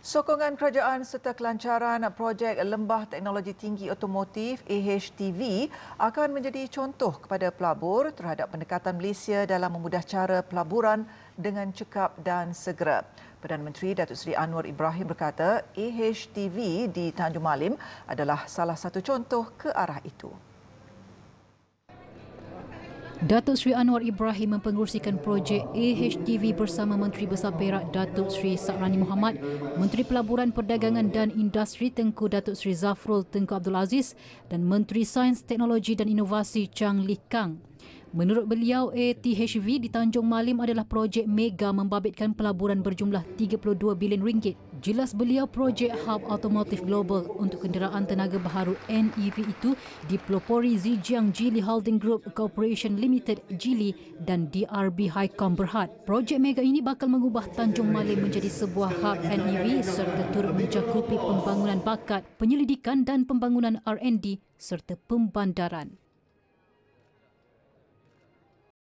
Sokongan kerajaan serta kelancaran projek Lembah Teknologi Tinggi Otomotif AHTV akan menjadi contoh kepada pelabur terhadap pendekatan Malaysia dalam memudah cara pelaburan dengan cekap dan segera. Perdana Menteri Datuk Seri Anwar Ibrahim berkata, AHTV di Tanjung Malim adalah salah satu contoh ke arah itu. Datuk Sri Anwar Ibrahim mempengerusikan projek AHTV bersama Menteri Besar Perak Datuk Sri Sa'rani Muhammad, Menteri Pelaburan Perdagangan dan Industri Tengku Datuk Sri Zafrul Tengku Abdul Aziz dan Menteri Sains, Teknologi dan Inovasi Chang Lee Kang. Menurut beliau, ATHV di Tanjung Malim adalah projek mega membabitkan pelaburan berjumlah 32 bilion ringgit. Jelas beliau projek Hub automotif Global untuk kenderaan tenaga baharu NEV itu dipelopori Zijiang Jili Holding Group Corporation Limited Jili dan DRB Highcom Berhad. Projek mega ini bakal mengubah Tanjung Malay menjadi sebuah hub NEV serta turut mencakupi pembangunan bakat, penyelidikan dan pembangunan R&D serta pembandaran.